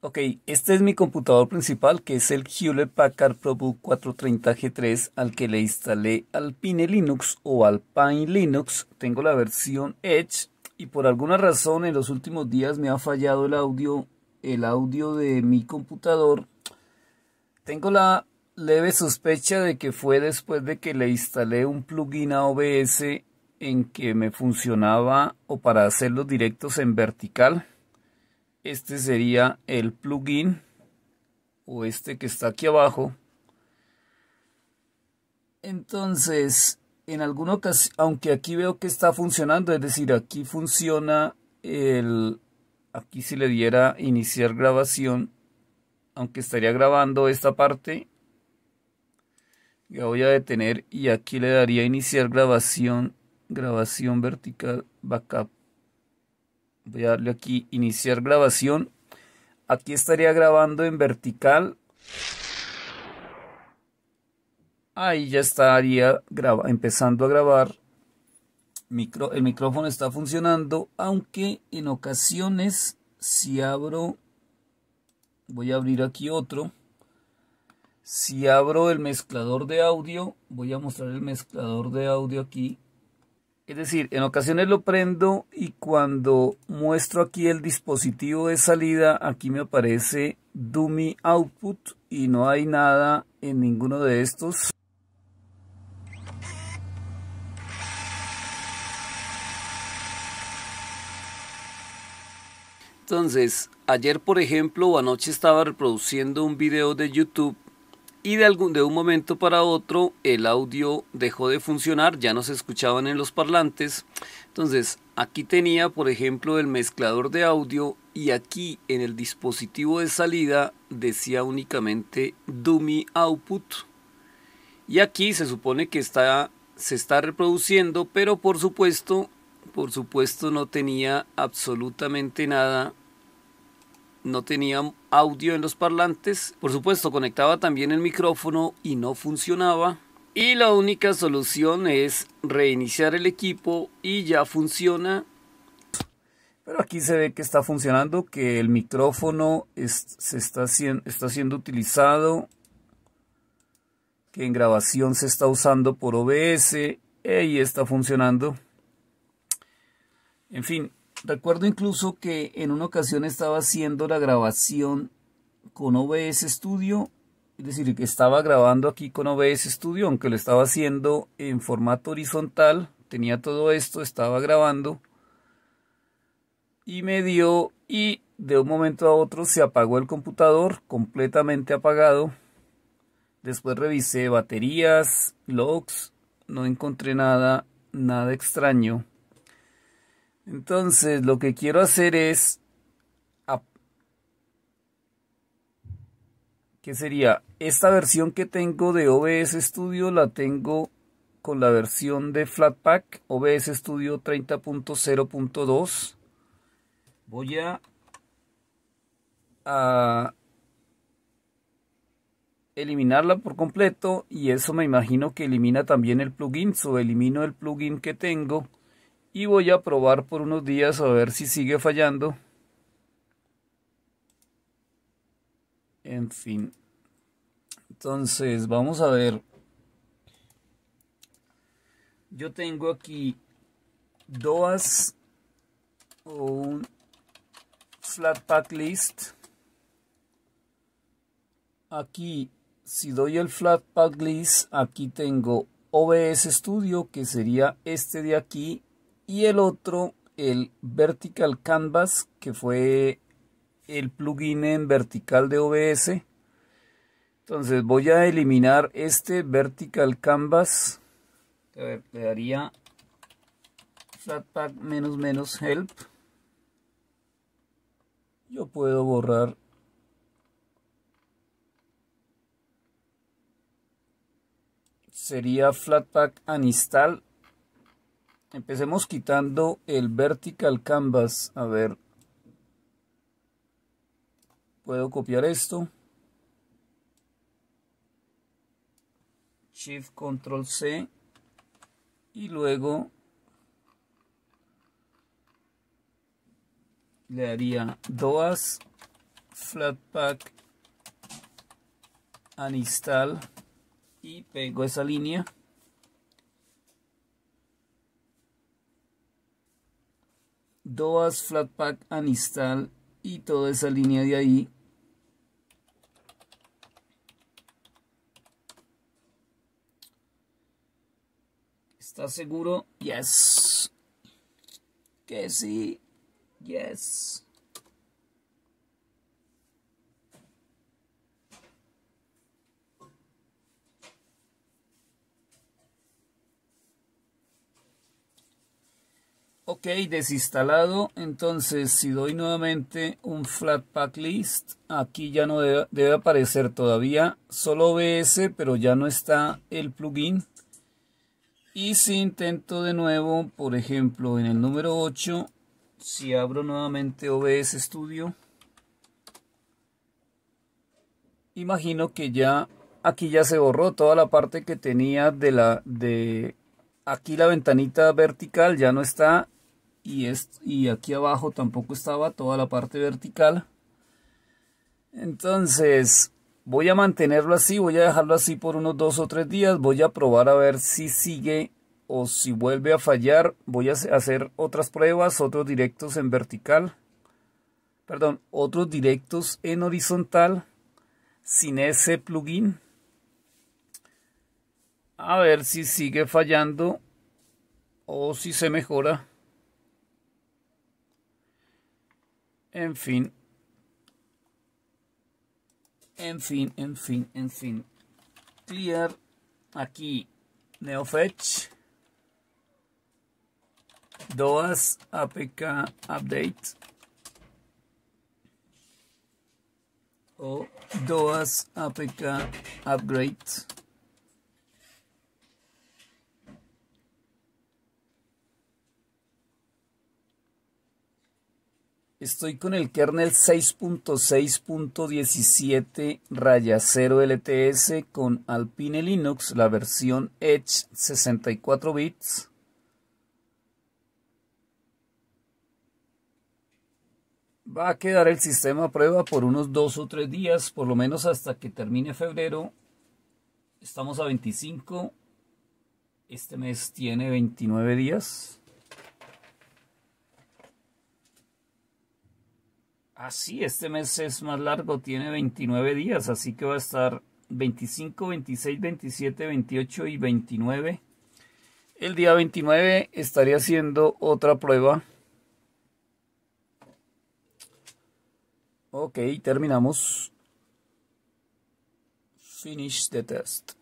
Ok, este es mi computador principal que es el Hewlett Packard ProBook 430G3 al que le instalé Alpine Linux o Alpine Linux. Tengo la versión Edge y por alguna razón en los últimos días me ha fallado el audio, el audio de mi computador. Tengo la leve sospecha de que fue después de que le instalé un plugin a OBS en que me funcionaba o para hacer los directos en vertical este sería el plugin o este que está aquí abajo entonces en alguna ocasión aunque aquí veo que está funcionando es decir aquí funciona el aquí si le diera iniciar grabación aunque estaría grabando esta parte ya voy a detener y aquí le daría iniciar grabación grabación vertical backup voy a darle aquí iniciar grabación aquí estaría grabando en vertical ahí ya estaría graba, empezando a grabar Micro, el micrófono está funcionando aunque en ocasiones si abro voy a abrir aquí otro si abro el mezclador de audio voy a mostrar el mezclador de audio aquí es decir, en ocasiones lo prendo y cuando muestro aquí el dispositivo de salida, aquí me aparece dummy output y no hay nada en ninguno de estos. Entonces, ayer por ejemplo o anoche estaba reproduciendo un video de YouTube y de, algún, de un momento para otro el audio dejó de funcionar, ya no se escuchaban en los parlantes. Entonces, aquí tenía, por ejemplo, el mezclador de audio y aquí en el dispositivo de salida decía únicamente dummy output. Y aquí se supone que está, se está reproduciendo, pero por supuesto, por supuesto no tenía absolutamente nada no tenía audio en los parlantes. Por supuesto, conectaba también el micrófono y no funcionaba. Y la única solución es reiniciar el equipo y ya funciona. Pero aquí se ve que está funcionando, que el micrófono se está, está siendo utilizado, que en grabación se está usando por OBS eh, y está funcionando. En fin, Recuerdo incluso que en una ocasión estaba haciendo la grabación con OBS Studio, es decir, que estaba grabando aquí con OBS Studio, aunque lo estaba haciendo en formato horizontal, tenía todo esto, estaba grabando y me dio y de un momento a otro se apagó el computador, completamente apagado. Después revisé baterías, logs, no encontré nada, nada extraño. Entonces lo que quiero hacer es... ¿Qué sería? Esta versión que tengo de OBS Studio la tengo con la versión de Flatpak OBS Studio 30.0.2. Voy a, eliminarla por completo y eso me imagino que elimina también el plugin. So elimino el plugin que tengo y voy a probar por unos días a ver si sigue fallando. En fin. Entonces, vamos a ver. Yo tengo aquí DOAS o un Flatpak list. Aquí, si doy el Flatpak list, aquí tengo OBS Studio, que sería este de aquí, y el otro el Vertical Canvas que fue el plugin en vertical de OBS entonces voy a eliminar este Vertical Canvas a ver, le daría Flatpak menos menos help yo puedo borrar sería Flatpak uninstall Empecemos quitando el vertical canvas. A ver. Puedo copiar esto. Shift Control C. Y luego le haría DOAS Flatpak Anistal y pego esa línea. Doas, Flatpak, Anistal y toda esa línea de ahí. ¿Estás seguro? Yes. Que sí. Yes. ok desinstalado entonces si doy nuevamente un flatpak list aquí ya no debe, aparecer todavía solo OBS pero ya no está el plugin y si intento de nuevo por ejemplo en el número 8 si abro nuevamente OBS Studio imagino que ya aquí ya se borró toda la parte que tenía de la de aquí la ventanita vertical ya no está y, y aquí abajo tampoco estaba toda la parte vertical. Entonces voy a mantenerlo así, voy a dejarlo así por unos dos o tres días, voy a probar a ver si sigue o si vuelve a fallar, voy a hacer otras pruebas, otros directos en vertical, perdón, otros directos en horizontal sin ese plugin. A ver si sigue fallando o si se mejora. En fin. En fin, en fin, en fin. Clear. Aquí. NeoFetch. DOAS APK Update. O DOAS APK Upgrade. Estoy con el kernel 6.6.17 raya 0 LTS con Alpine Linux, la versión Edge 64 bits. Va a quedar el sistema a prueba por unos dos o tres días, por lo menos hasta que termine febrero. Estamos a 25. Este mes tiene 29 días. Así, este mes es más largo, tiene 29 días, así que va a estar 25, 26, 27, 28 y 29. El día 29 estaré haciendo otra prueba. Ok, terminamos. Finish the test.